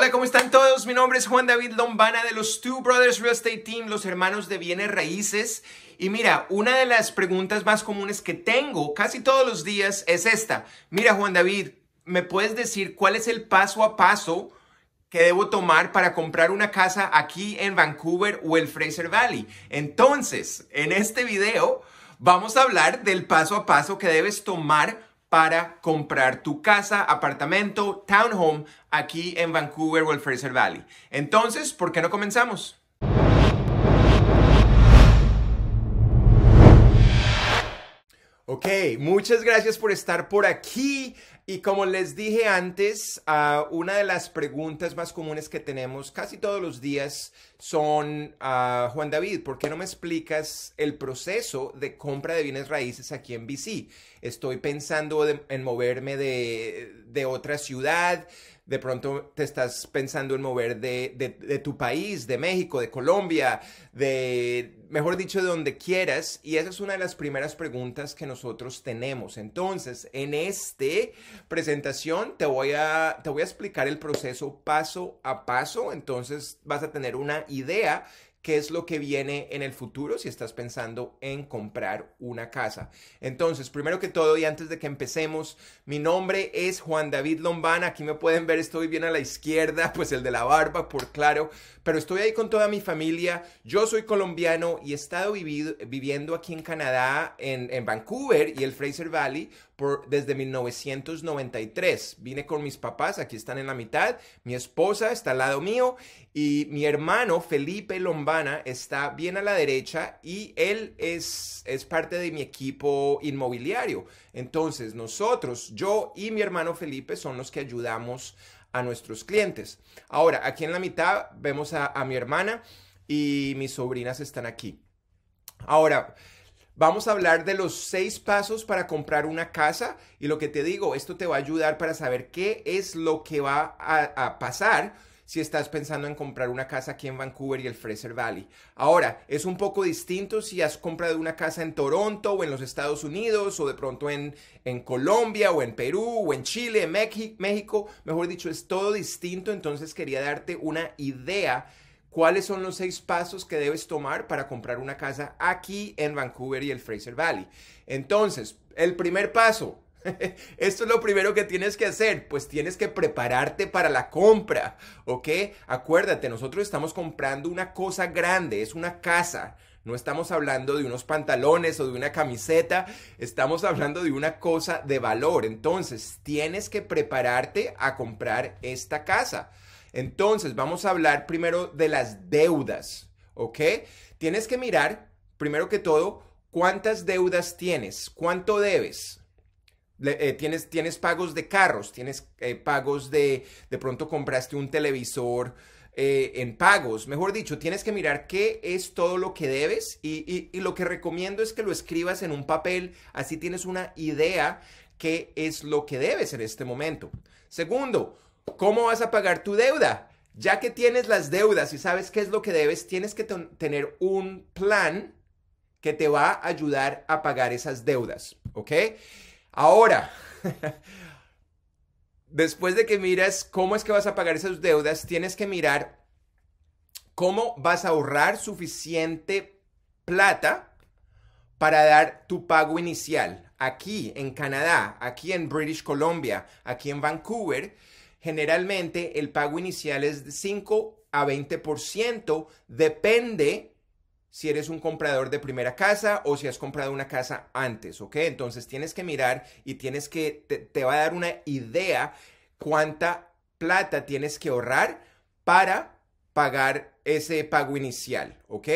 Hola, ¿cómo están todos? Mi nombre es Juan David Lombana de los Two Brothers Real Estate Team, los hermanos de bienes raíces. Y mira, una de las preguntas más comunes que tengo casi todos los días es esta. Mira, Juan David, ¿me puedes decir cuál es el paso a paso que debo tomar para comprar una casa aquí en Vancouver o el Fraser Valley? Entonces, en este video vamos a hablar del paso a paso que debes tomar para comprar tu casa, apartamento, townhome aquí en Vancouver o Fraser Valley. Entonces, ¿por qué no comenzamos? Ok, muchas gracias por estar por aquí. Y como les dije antes, ah, una de las preguntas más comunes que tenemos casi todos los días son, ah, Juan David, ¿por qué no me explicas el proceso de compra de bienes raíces aquí en BC? Estoy pensando en moverme de, otra ciudad, de pronto te estás pensando en mover de, de tu país, de México, de Colombia, de, mejor dicho, de donde quieras. Y esa es una de las primeras preguntas que nosotros tenemos. Entonces, en este presentación te voy, a, te voy a explicar el proceso paso a paso, entonces vas a tener una idea qué es lo que viene en el futuro si estás pensando en comprar una casa. Entonces, primero que todo y antes de que empecemos, mi nombre es Juan David Lombana, aquí me pueden ver, estoy bien a la izquierda, pues el de la barba, por claro, pero estoy ahí con toda mi familia, yo soy colombiano y he estado viviendo aquí en Canadá, en, Vancouver y el Fraser Valley desde 1993. Vine con mis papás, aquí están en la mitad, mi esposa está al lado mío y mi hermano Felipe Lombana, está bien a la derecha y él es, es parte de mi equipo inmobiliario. Entonces nosotros, yo y mi hermano Felipe son los que ayudamos a nuestros clientes. Ahora, aquí en la mitad vemos a, mi hermana y mis sobrinas están aquí. Ahora, Vamos a hablar de los seis pasos para comprar una casa y lo que te digo, esto te va a ayudar para saber qué es lo que va a pasar si estás pensando en comprar una casa aquí en Vancouver y el Fraser Valley. Ahora, es un poco distinto si has comprado una casa en Toronto o en los Estados Unidos o de pronto en, en Colombia o en Perú o en Chile, en México, mejor dicho, es todo distinto, entonces quería darte una idea cuáles son los seis pasos que debes tomar para comprar una casa aquí en Vancouver y el Fraser Valley. Entonces, el primer paso, Esto es lo primero que tienes que hacer, pues tienes que prepararte para la compra, ¿ok? Acuérdate, nosotros estamos comprando una cosa grande, es una casa. No estamos hablando de unos pantalones o de una camiseta, estamos hablando de una cosa de valor. Entonces, tienes que prepararte a comprar esta casa. Entonces, vamos a hablar primero de las deudas, ¿ok? Tienes que mirar, primero que todo, cuántas deudas tienes, cuánto debes, eh, tienes, tienes pagos de carros, tienes eh, pagos de, de pronto compraste un televisor eh, en pagos, mejor dicho, tienes que mirar qué es todo lo que debes y, y lo que recomiendo es que lo escribas en un papel, así tienes una idea qué es lo que debes en este momento. Segundo, ¿cómo vas a pagar tu deuda? Ya que tienes las deudas y sabes qué es lo que debes, tienes que tener un plan que te va a ayudar a pagar esas deudas, ¿ok? Ahora, después de que miras cómo es que vas a pagar esas deudas, tienes que mirar cómo vas a ahorrar suficiente plata para dar tu pago inicial. Aquí en Canadá, aquí en British Columbia, aquí en Vancouver, generalmente el pago inicial es de 5 a 20%, depende si eres un comprador de primera casa o si has comprado una casa antes, ¿ok? Entonces tienes que mirar y tienes que, te, va a dar una idea cuánta plata tienes que ahorrar para pagar ese pago inicial, ¿ok?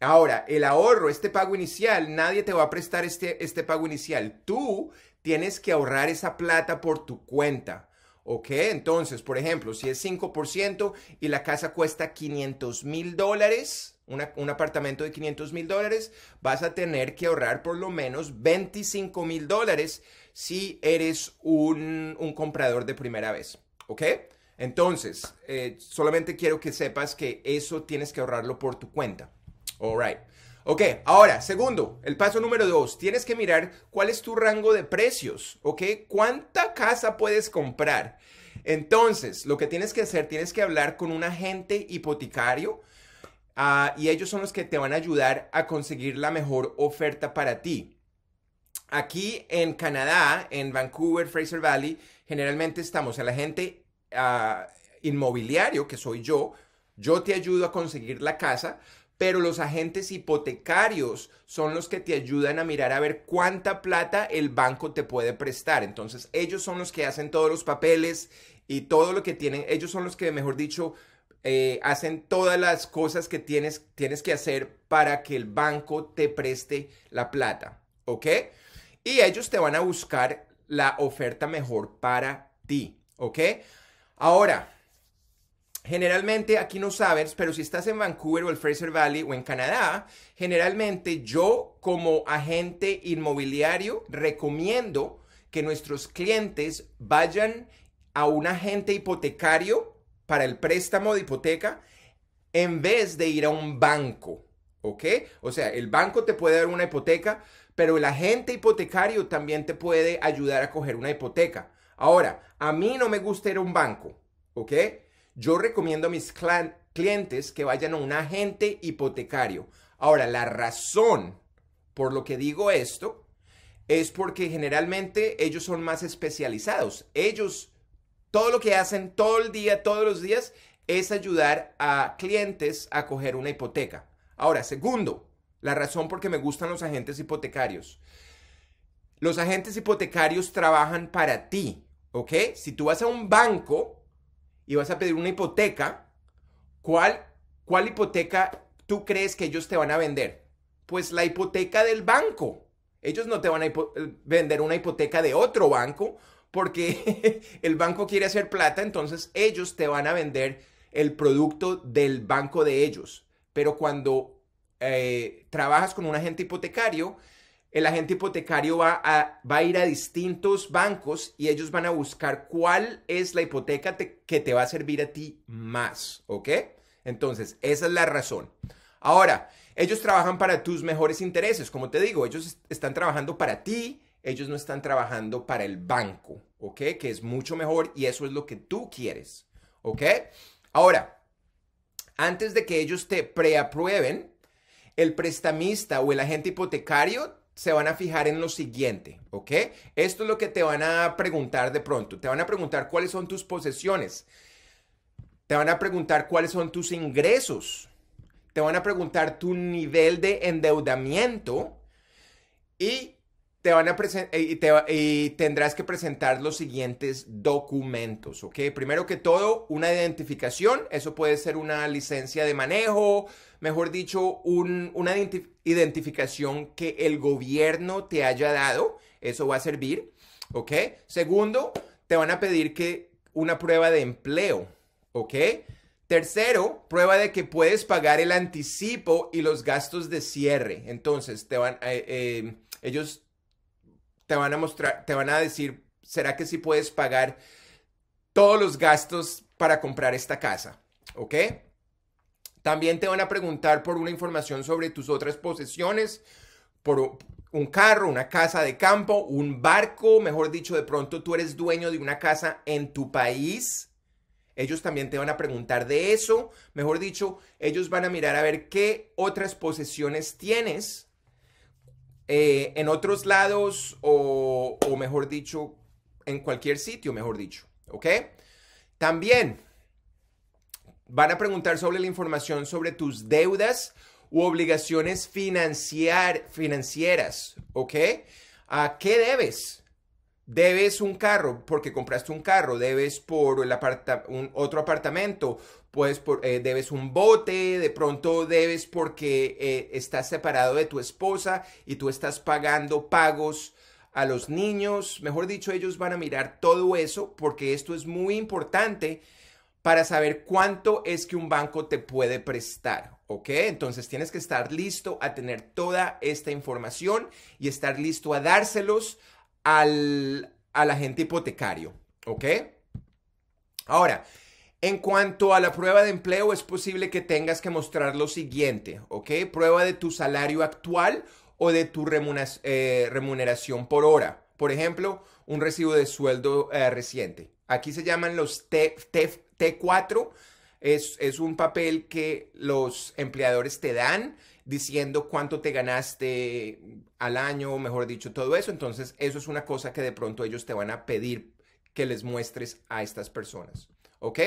Ahora, el ahorro, este pago inicial, nadie te va a prestar este, este pago inicial. Tú tienes que ahorrar esa plata por tu cuenta. ¿Ok? Entonces, por ejemplo, si es 5% y la casa cuesta 500 mil dólares, un apartamento de 500 mil dólares, vas a tener que ahorrar por lo menos 25 mil dólares si eres un, comprador de primera vez. ¿Ok? Entonces, eh, solamente quiero que sepas que eso tienes que ahorrarlo por tu cuenta. All right. Ok, ahora, segundo, el paso número dos, tienes que mirar cuál es tu rango de precios, ¿ok? ¿Cuánta casa puedes comprar? Entonces, lo que tienes que hacer, tienes que hablar con un agente hipotecario Ah, y ellos son los que te van a ayudar a conseguir la mejor oferta para ti. Aquí en Canadá, en Vancouver, Fraser Valley, generalmente estamos el agente ah, inmobiliario, que soy yo, yo te ayudo a conseguir la casa, pero los agentes hipotecarios son los que te ayudan a mirar a ver cuánta plata el banco te puede prestar. Entonces, ellos son los que hacen todos los papeles y todo lo que tienen, ellos son los que, mejor dicho, eh, hacen todas las cosas que tienes, tienes que hacer para que el banco te preste la plata, ¿ok? Y ellos te van a buscar la oferta mejor para ti, ¿ok? Ahora, generalmente aquí no sabes, pero si estás en Vancouver o el Fraser Valley o en Canadá, generalmente yo como agente inmobiliario recomiendo que nuestros clientes vayan a un agente hipotecario para el préstamo de hipoteca en vez de ir a un banco. ¿Ok? O sea, el banco te puede dar una hipoteca, pero el agente hipotecario también te puede ayudar a coger una hipoteca. Ahora, a mí no me gusta ir a un banco. ¿Ok? Yo recomiendo a mis clientes que vayan a un agente hipotecario. Ahora, la razón por lo que digo esto es porque generalmente ellos son más especializados. Ellos todo lo que hacen todo el día, todos los días, es ayudar a clientes a coger una hipoteca. Ahora, segundo, la razón por qué me gustan los agentes hipotecarios. Los agentes hipotecarios trabajan para ti, ¿ok? Si tú vas a un banco y vas a pedir una hipoteca, ¿cuál, cuál hipoteca tú crees que ellos te van a vender? Pues la hipoteca del banco. Ellos no te van a eh, vender una hipoteca de otro banco porque el banco quiere hacer plata, entonces ellos te van a vender el producto del banco de ellos. Pero cuando eh, trabajas con un agente hipotecario, el agente hipotecario va a, a ir a distintos bancos y ellos van a buscar cuál es la hipoteca que te va a servir a ti más, ¿ok? Entonces, esa es la razón. Ahora, ellos trabajan para tus mejores intereses, como te digo, ellos están trabajando para ti, ellos no están trabajando para el banco, ¿ok? Que es mucho mejor y eso es lo que tú quieres, ¿ok? Ahora, antes de que ellos te preaprueben, el prestamista o el agente hipotecario se van a fijar en lo siguiente, ¿ok? Esto es lo que te van a preguntar de pronto. Te van a preguntar cuáles son tus posesiones. Te van a preguntar cuáles son tus ingresos. Te van a preguntar tu nivel de endeudamiento. Y te van a eh, y, y, tendrás que presentar los siguientes documentos, ¿ok? Primero que todo, una identificación, eso puede ser una licencia de manejo, mejor dicho, una identificación que el gobierno te haya dado, eso va a servir, ¿ok? Segundo, te van a pedir que una prueba de empleo, ¿ok? Tercero, prueba de que puedes pagar el anticipo y los gastos de cierre. Entonces, te van, eh, eh, ellos te van a mostrar, te van a decir, ¿será que sí puedes pagar todos los gastos para comprar esta casa? ¿Ok? También te van a preguntar por una información sobre tus otras posesiones, por un carro, una casa de campo, un barco, mejor dicho, de pronto tú eres dueño de una casa en tu país. Ellos también te van a preguntar de eso. Mejor dicho, ellos van a mirar a ver qué otras posesiones tienes eh, en otros lados o, o, mejor dicho, en cualquier sitio, mejor dicho. ¿Ok? También van a preguntar sobre la información sobre tus deudas u obligaciones financieras. ¿Ok? ¿A qué debes? debes un carro porque compraste un carro, debes por el aparta un, otro apartamento, pues por, eh, debes un bote, de pronto debes porque eh, estás separado de tu esposa y tú estás pagando pagos a los niños, mejor dicho, ellos van a mirar todo eso porque esto es muy importante para saber cuánto es que un banco te puede prestar, ¿ok? Entonces tienes que estar listo a tener toda esta información y estar listo a dárselos al, agente hipotecario, ¿ok? Ahora, en cuanto a la prueba de empleo, es posible que tengas que mostrar lo siguiente, ¿ok? Prueba de tu salario actual o de tu eh, remuneración, por hora. Por ejemplo, un recibo de sueldo eh, reciente. Aquí se llaman los T, T, 4 Es, es un papel que los empleadores te dan diciendo cuánto te ganaste al año, mejor dicho, todo eso. Entonces, eso es una cosa que de pronto ellos te van a pedir que les muestres a estas personas. ¿Ok?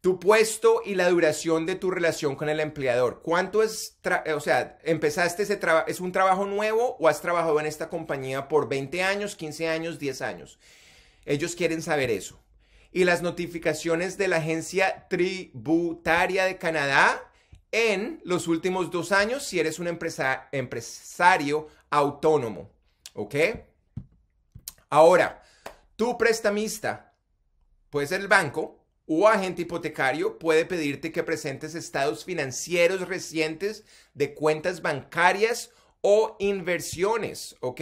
Tu puesto y la duración de tu relación con el empleador. ¿Cuánto es, o sea, empezaste ese trabajo, es un trabajo nuevo o has trabajado en esta compañía por 20 años, 15 años, 10 años? Ellos quieren saber eso. Y las notificaciones de la agencia tributaria de Canadá en los últimos dos años si eres un empresario autónomo. ¿Ok? Ahora, tu prestamista puede ser el banco o agente hipotecario puede pedirte que presentes estados financieros recientes de cuentas bancarias o inversiones, ¿ok?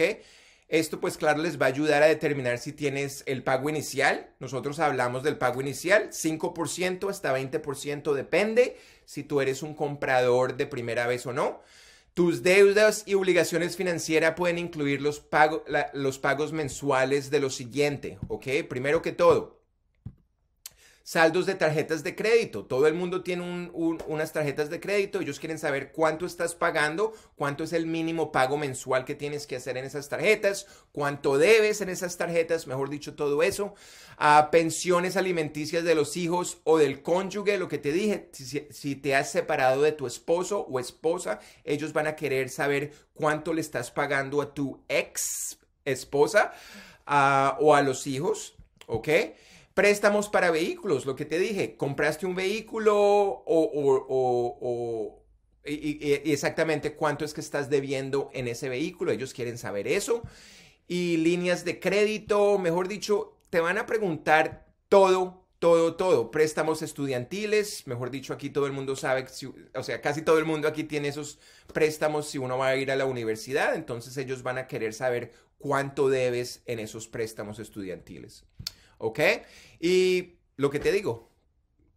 Esto pues claro les va a ayudar a determinar si tienes el pago inicial. Nosotros hablamos del pago inicial, 5% hasta 20% depende si tú eres un comprador de primera vez o no. Tus deudas y obligaciones financieras pueden incluir los, los pagos mensuales de lo siguiente, ¿ok? Primero que todo, saldos de tarjetas de crédito. Todo el mundo tiene unas tarjetas de crédito. Ellos quieren saber cuánto estás pagando, cuánto es el mínimo pago mensual que tienes que hacer en esas tarjetas, cuánto debes en esas tarjetas, mejor dicho, todo eso. A ah, pensiones alimenticias de los hijos o del cónyuge, lo que te dije, si, te has separado de tu esposo o esposa, ellos van a querer saber cuánto le estás pagando a tu ex esposa ah, o a los hijos, ¿ok? Préstamos para vehículos, lo que te dije, compraste un vehículo o, exactamente cuánto es que estás debiendo en ese vehículo, ellos quieren saber eso. Y líneas de crédito, mejor dicho, te van a preguntar todo, todo, todo. Préstamos estudiantiles, mejor dicho, aquí todo el mundo sabe, o sea, casi todo el mundo aquí tiene esos préstamos si uno va a ir a la universidad, entonces ellos van a querer saber cuánto debes en esos préstamos estudiantiles. ¿ok? Y lo que te digo,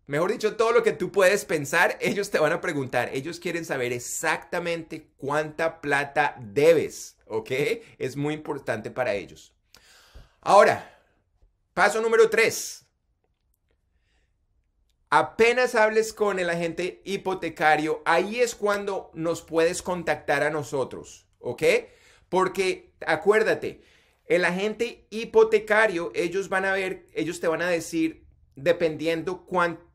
mejor dicho, todo lo que tú puedes pensar, ellos te van a preguntar, ellos quieren saber exactamente cuánta plata debes, ¿ok? Es muy importante para ellos. Ahora, paso número tres. Apenas hables con el agente hipotecario, ahí es cuando nos puedes contactar a nosotros, ¿ok? Porque acuérdate, el agente hipotecario, ellos van a ver, ellos te van a decir, dependiendo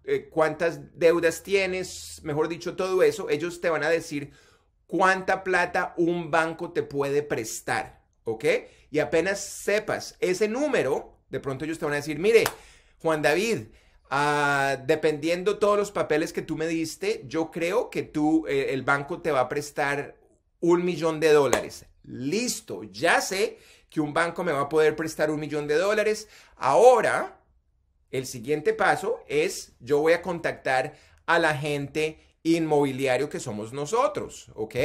eh, cuántas deudas tienes, mejor dicho, todo eso, ellos te van a decir cuánta plata un banco te puede prestar, ¿ok? Y apenas sepas ese número, de pronto ellos te van a decir, mire, Juan David, ah, dependiendo todos los papeles que tú me diste, yo creo que tú, eh, el banco te va a prestar un millón de dólares. Listo, ya sé que un banco me va a poder prestar un millón de dólares. Ahora, el siguiente paso es yo voy a contactar a la gente inmobiliario que somos nosotros, ¿ok?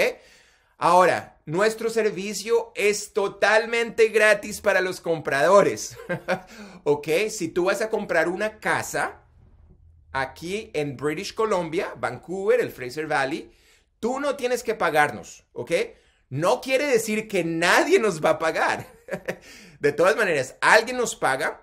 Ahora, nuestro servicio es totalmente gratis para los compradores, ¿ok? Si tú vas a comprar una casa aquí en British Columbia, Vancouver, el Fraser Valley, Tú no tienes que pagarnos, ¿ok? No quiere decir que nadie nos va a pagar. De todas maneras, alguien nos paga,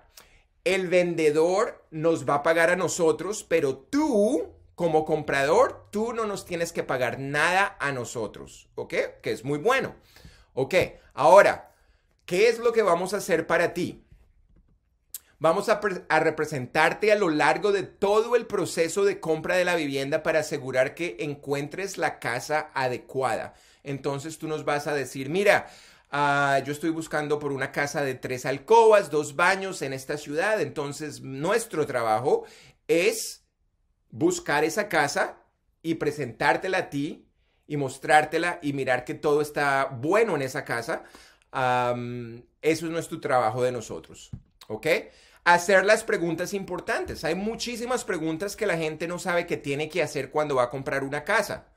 el vendedor nos va a pagar a nosotros, pero tú, como comprador, tú no nos tienes que pagar nada a nosotros, ¿ok? Que es muy bueno. Ok, ahora, ¿qué es lo que vamos a hacer para ti? Vamos a, representarte a lo largo de todo el proceso de compra de la vivienda para asegurar que encuentres la casa adecuada. Entonces tú nos vas a decir, mira, ah, yo estoy buscando por una casa de tres alcobas, dos baños en esta ciudad. Entonces nuestro trabajo es buscar esa casa y presentártela a ti y mostrártela y mirar que todo está bueno en esa casa. eso no es tu trabajo de nosotros. ¿Ok? hacer las preguntas importantes. Hay muchísimas preguntas que la gente no sabe que tiene que hacer cuando va a comprar una casa.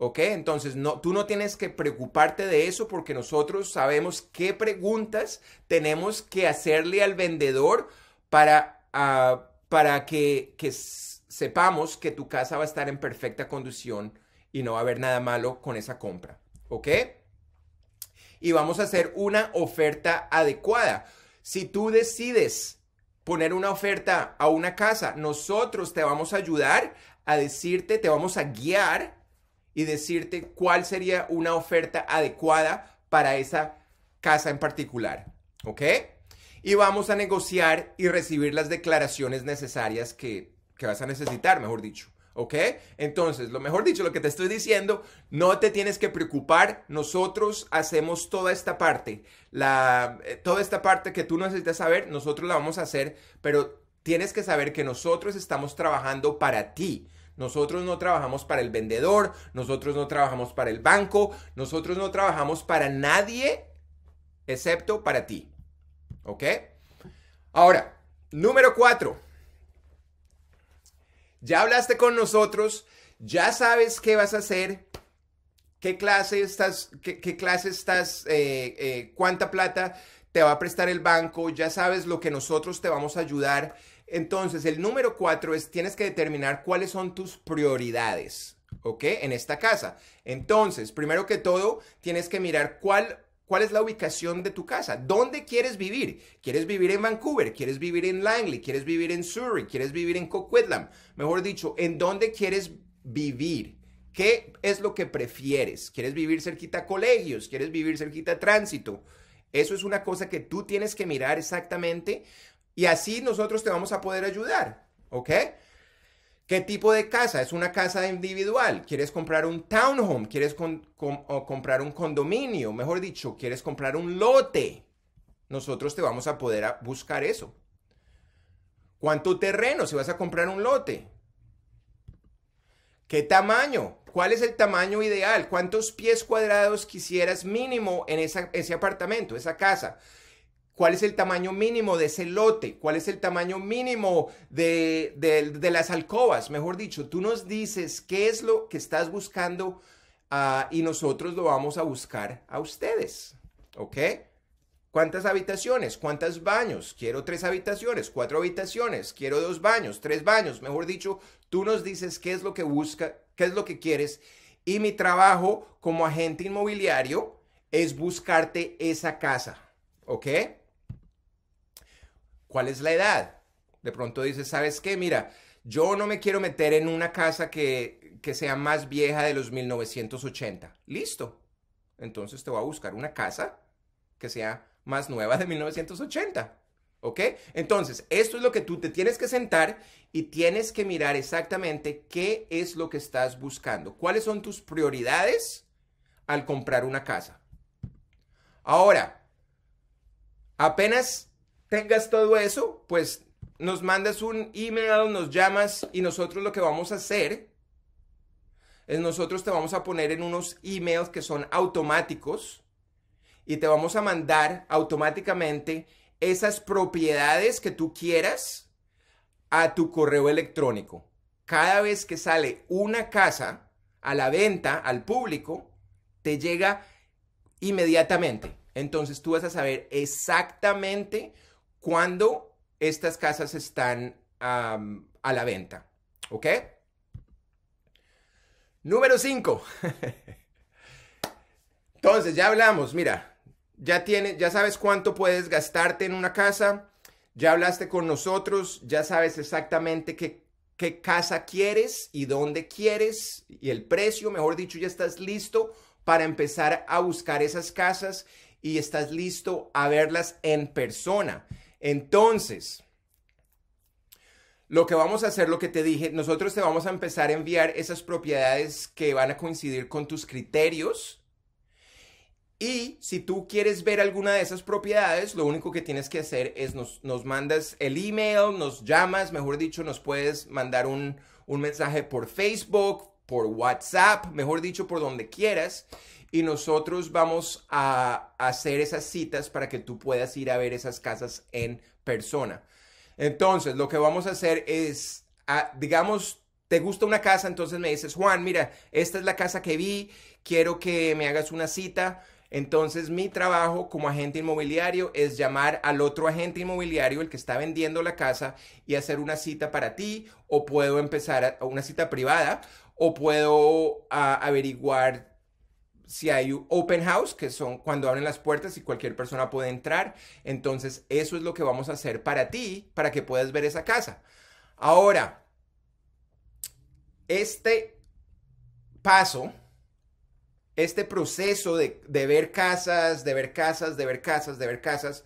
¿Ok? Entonces, no, tú no tienes que preocuparte de eso porque nosotros sabemos qué preguntas tenemos que hacerle al vendedor para, ah, para que, que sepamos que tu casa va a estar en perfecta condición y no va a haber nada malo con esa compra. ¿Ok? Y vamos a hacer una oferta adecuada. Si tú decides poner una oferta a una casa. Nosotros te vamos a ayudar a decirte, te vamos a guiar y decirte cuál sería una oferta adecuada para esa casa en particular. ¿Ok? Y vamos a negociar y recibir las declaraciones necesarias que, que vas a necesitar, mejor dicho. ¿Ok? Entonces, lo mejor dicho, lo que te estoy diciendo, no te tienes que preocupar. Nosotros hacemos toda esta parte. La, eh, toda esta parte que tú necesitas saber, nosotros la vamos a hacer, pero tienes que saber que nosotros estamos trabajando para ti. Nosotros no trabajamos para el vendedor, nosotros no trabajamos para el banco, nosotros no trabajamos para nadie excepto para ti. ¿Ok? Ahora, número cuatro. Ya hablaste con nosotros, ya sabes qué vas a hacer, qué clase estás, qué, clase estás, eh, eh, cuánta plata te va a prestar el banco, ya sabes lo que nosotros te vamos a ayudar. Entonces, el número cuatro es, tienes que determinar cuáles son tus prioridades, ¿ok? En esta casa. Entonces, primero que todo, tienes que mirar cuál ¿Cuál es la ubicación de tu casa? ¿Dónde quieres vivir? ¿Quieres vivir en Vancouver? ¿Quieres vivir en Langley? ¿Quieres vivir en Surrey? ¿Quieres vivir en Coquitlam? Mejor dicho, ¿en dónde quieres vivir? ¿Qué es lo que prefieres? ¿Quieres vivir cerquita a colegios? ¿Quieres vivir cerquita a tránsito? Eso es una cosa que tú tienes que mirar exactamente y así nosotros te vamos a poder ayudar, ¿ok? ¿Qué tipo de casa? ¿Es una casa individual? ¿Quieres comprar un townhome? ¿Quieres comprar un condominio? Mejor dicho, ¿quieres comprar un lote? Nosotros te vamos a poder buscar eso. ¿Cuánto terreno si vas a comprar un lote? ¿Qué tamaño? ¿Cuál es el tamaño ideal? ¿Cuántos pies cuadrados quisieras mínimo en ese apartamento, esa casa? cuál es el tamaño mínimo de ese lote, cuál es el tamaño mínimo de, las alcobas, mejor dicho, tú nos dices qué es lo que estás buscando ah, y nosotros lo vamos a buscar a ustedes, ¿ok? ¿Cuántas habitaciones? ¿Cuántos baños? Quiero tres habitaciones, cuatro habitaciones, quiero dos baños, tres baños. Mejor dicho, tú nos dices qué es lo que busca, qué es lo que quieres. Y mi trabajo como agente inmobiliario es buscarte esa casa. ¿Ok? ¿Cuál es la edad? De pronto dices, ¿sabes qué? Mira, yo no me quiero meter en una casa que, sea más vieja de los 1980. Listo. Entonces te voy a buscar una casa que sea más nueva de 1980. ¿Ok? Entonces, esto es lo que tú te tienes que sentar y tienes que mirar exactamente qué es lo que estás buscando. ¿Cuáles son tus prioridades al comprar una casa? Ahora, apenas tengas todo eso, pues nos mandas un email, nos llamas y nosotros lo que vamos a hacer es nosotros te vamos a poner en unos emails que son automáticos y te vamos a mandar automáticamente esas propiedades que tú quieras a tu correo electrónico. Cada vez que sale una casa a la venta, al público, te llega inmediatamente. Entonces tú vas a saber exactamente cuando estas casas están a la venta. ¿Ok? Número 5. Entonces, ya hablamos, mira, ya tienes, ya sabes cuánto puedes gastarte en una casa, ya hablaste con nosotros, ya sabes exactamente qué, qué casa quieres y dónde quieres y el precio, mejor dicho, ya estás listo para empezar a buscar esas casas y estás listo a verlas en persona. Entonces, lo que vamos a hacer, lo que te dije, nosotros te vamos a empezar a enviar esas propiedades que van a coincidir con tus criterios. Y si tú quieres ver alguna de esas propiedades, lo único que tienes que hacer es nos, mandas el email, nos llamas, mejor dicho, nos puedes mandar un, un mensaje por Facebook, por WhatsApp, mejor dicho, por donde quieras y nosotros vamos a hacer esas citas para que tú puedas ir a ver esas casas en persona. Entonces, lo que vamos a hacer es, ah, digamos, te gusta una casa, entonces me dices, Juan, mira, esta es la casa que vi, quiero que me hagas una cita. Entonces mi trabajo como agente inmobiliario es llamar al otro agente inmobiliario, el que está vendiendo la casa, y hacer una cita para ti, o puedo empezar a, una cita privada, o puedo ah, averiguar si hay un open house, que son cuando abren las puertas y cualquier persona puede entrar, entonces eso es lo que vamos a hacer para ti, para que puedas ver esa casa. Ahora, este paso, este proceso de, de ver casas, de ver casas, de ver casas, de ver casas,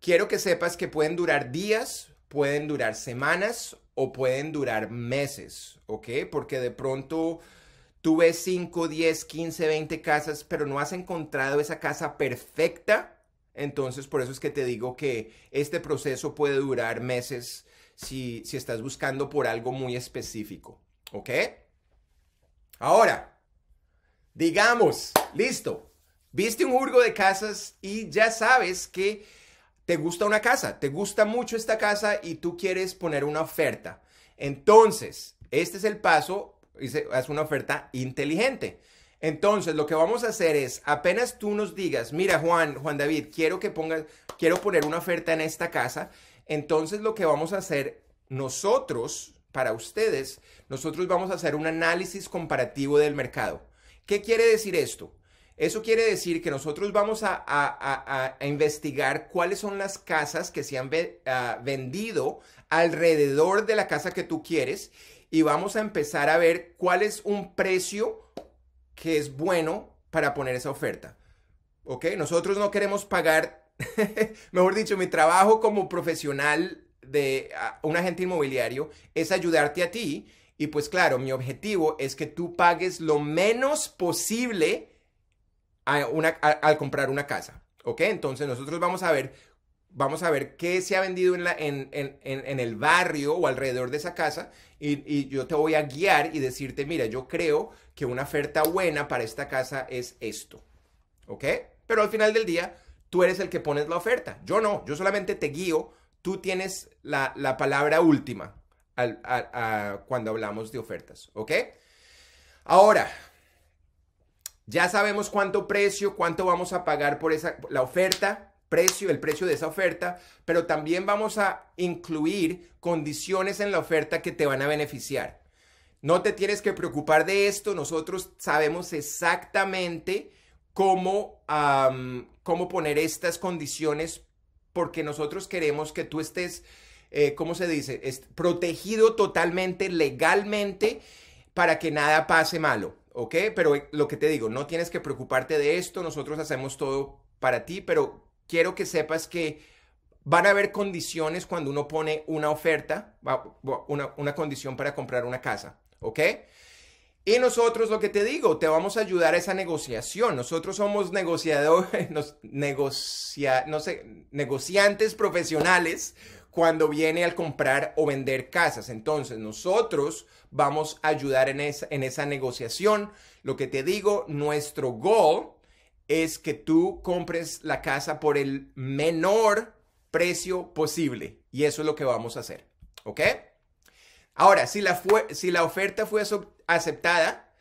quiero que sepas que pueden durar días, pueden durar semanas o pueden durar meses, ¿ok? Porque de pronto Tú ves 5, 10, 15, 20 casas, pero no has encontrado esa casa perfecta. Entonces, por eso es que te digo que este proceso puede durar meses si, si estás buscando por algo muy específico. ¿Ok? Ahora, digamos, listo. Viste un hurgo de casas y ya sabes que te gusta una casa, te gusta mucho esta casa y tú quieres poner una oferta. Entonces, este es el paso es una oferta inteligente. Entonces, lo que vamos a hacer es, apenas tú nos digas, mira Juan, Juan David, quiero que pongas, quiero poner una oferta en esta casa, entonces lo que vamos a hacer nosotros, para ustedes, nosotros vamos a hacer un análisis comparativo del mercado. ¿Qué quiere decir esto? Eso quiere decir que nosotros vamos a, investigar cuáles son las casas que se han ah, vendido alrededor de la casa que tú quieres y vamos a empezar a ver cuál es un precio que es bueno para poner esa oferta. ¿Ok? Nosotros no queremos pagar, mejor dicho, mi trabajo como profesional de un agente inmobiliario es ayudarte a ti. Y pues claro, mi objetivo es que tú pagues lo menos posible a una, al comprar una casa. ¿Ok? Entonces nosotros vamos a ver vamos a ver qué se ha vendido en, el barrio o alrededor de esa casa y, yo te voy a guiar y decirte, mira, yo creo que una oferta buena para esta casa es esto. ¿Ok? Pero al final del día, tú eres el que pones la oferta. Yo no, yo solamente te guío. Tú tienes la, palabra última cuando hablamos de ofertas. ¿Ok? Ahora, ya sabemos cuánto precio, cuánto vamos a pagar por esa, la oferta precio, el precio de esa oferta, pero también vamos a incluir condiciones en la oferta que te van a beneficiar. No te tienes que preocupar de esto, nosotros sabemos exactamente cómo, cómo poner estas condiciones porque nosotros queremos que tú estés, eh, ¿cómo se dice?, protegido totalmente, legalmente, para que nada pase malo, ¿ok? Pero lo que te digo, no tienes que preocuparte de esto, nosotros hacemos todo para ti, pero quiero que sepas que van a haber condiciones cuando uno pone una oferta, una, condición para comprar una casa, ¿ok? Y nosotros, lo que te digo, te vamos a ayudar a esa negociación. Nosotros somos negociadores, no sé, negociantes profesionales cuando viene al comprar o vender casas. Entonces, nosotros vamos a ayudar en esa, en esa negociación. Lo que te digo, nuestro goal es que tú compres la casa por el menor precio posible. Y eso es lo que vamos a hacer. ¿Ok? Ahora, si la, si la oferta fue aceptada,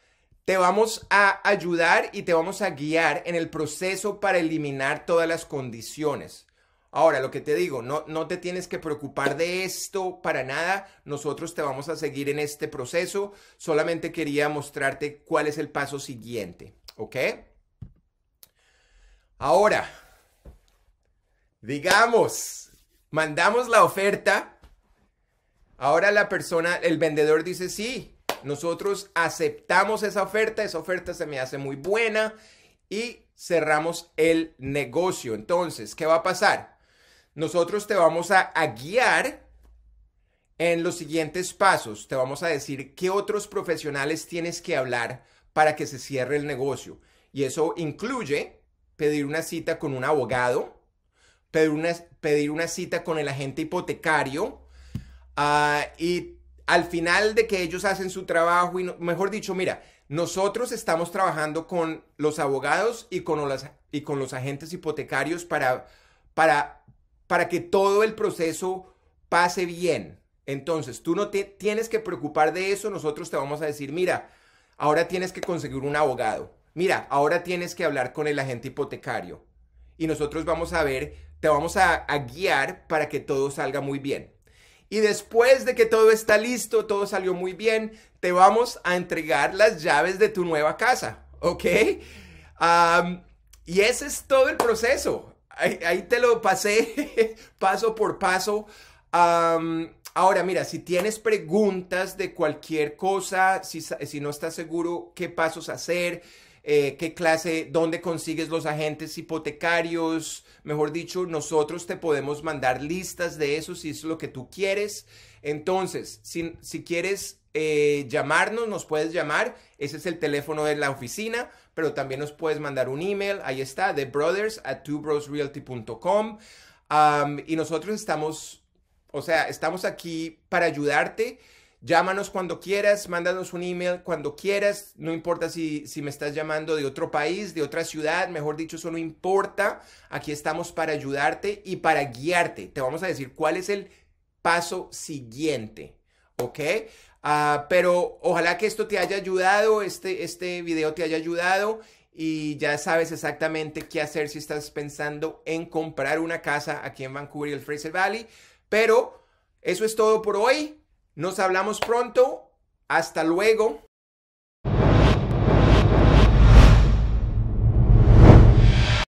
te vamos a ayudar y te vamos a guiar en el proceso para eliminar todas las condiciones. Ahora, lo que te digo, no, no te tienes que preocupar de esto para nada. Nosotros te vamos a seguir en este proceso. Solamente quería mostrarte cuál es el paso siguiente. ¿Ok? Ahora, digamos, mandamos la oferta. Ahora la persona, el vendedor dice, sí, nosotros aceptamos esa oferta, esa oferta se me hace muy buena y cerramos el negocio. Entonces, ¿qué va a pasar? Nosotros te vamos a, guiar en los siguientes pasos. Te vamos a decir qué otros profesionales tienes que hablar para que se cierre el negocio. Y eso incluye pedir una cita con un abogado, pedir una, pedir una cita con el agente hipotecario ah, y al final de que ellos hacen su trabajo, y mejor dicho, mira, nosotros estamos trabajando con los abogados y con los, y con los agentes hipotecarios para, para, para que todo el proceso pase bien. Entonces, tú no te tienes que preocupar de eso, nosotros te vamos a decir, mira, ahora tienes que conseguir un abogado mira, ahora tienes que hablar con el agente hipotecario y nosotros vamos a ver, te vamos a, guiar para que todo salga muy bien. Y después de que todo está listo, todo salió muy bien, te vamos a entregar las llaves de tu nueva casa, ¿ok? y ese es todo el proceso. Ahí, te lo pasé paso por paso. ahora, mira, si tienes preguntas de cualquier cosa, si, si no estás seguro qué pasos hacer, eh, qué clase, dónde consigues los agentes hipotecarios, mejor dicho, nosotros te podemos mandar listas de eso si es lo que tú quieres. Entonces, si, quieres eh, llamarnos, nos puedes llamar, ese es el teléfono de la oficina, pero también nos puedes mandar un email, ahí está, de brothers at Twobrosrealty.com. y nosotros estamos, o sea, estamos aquí para ayudarte. Llámanos cuando quieras, mándanos un email cuando quieras, no importa si, si me estás llamando de otro país, de otra ciudad, mejor dicho, eso no importa. Aquí estamos para ayudarte y para guiarte. Te vamos a decir cuál es el paso siguiente, ¿ok? Ah, pero ojalá que esto te haya ayudado, este, este video te haya ayudado y ya sabes exactamente qué hacer si estás pensando en comprar una casa aquí en Vancouver y el Fraser Valley. Pero eso es todo por hoy. Nos hablamos pronto. Hasta luego.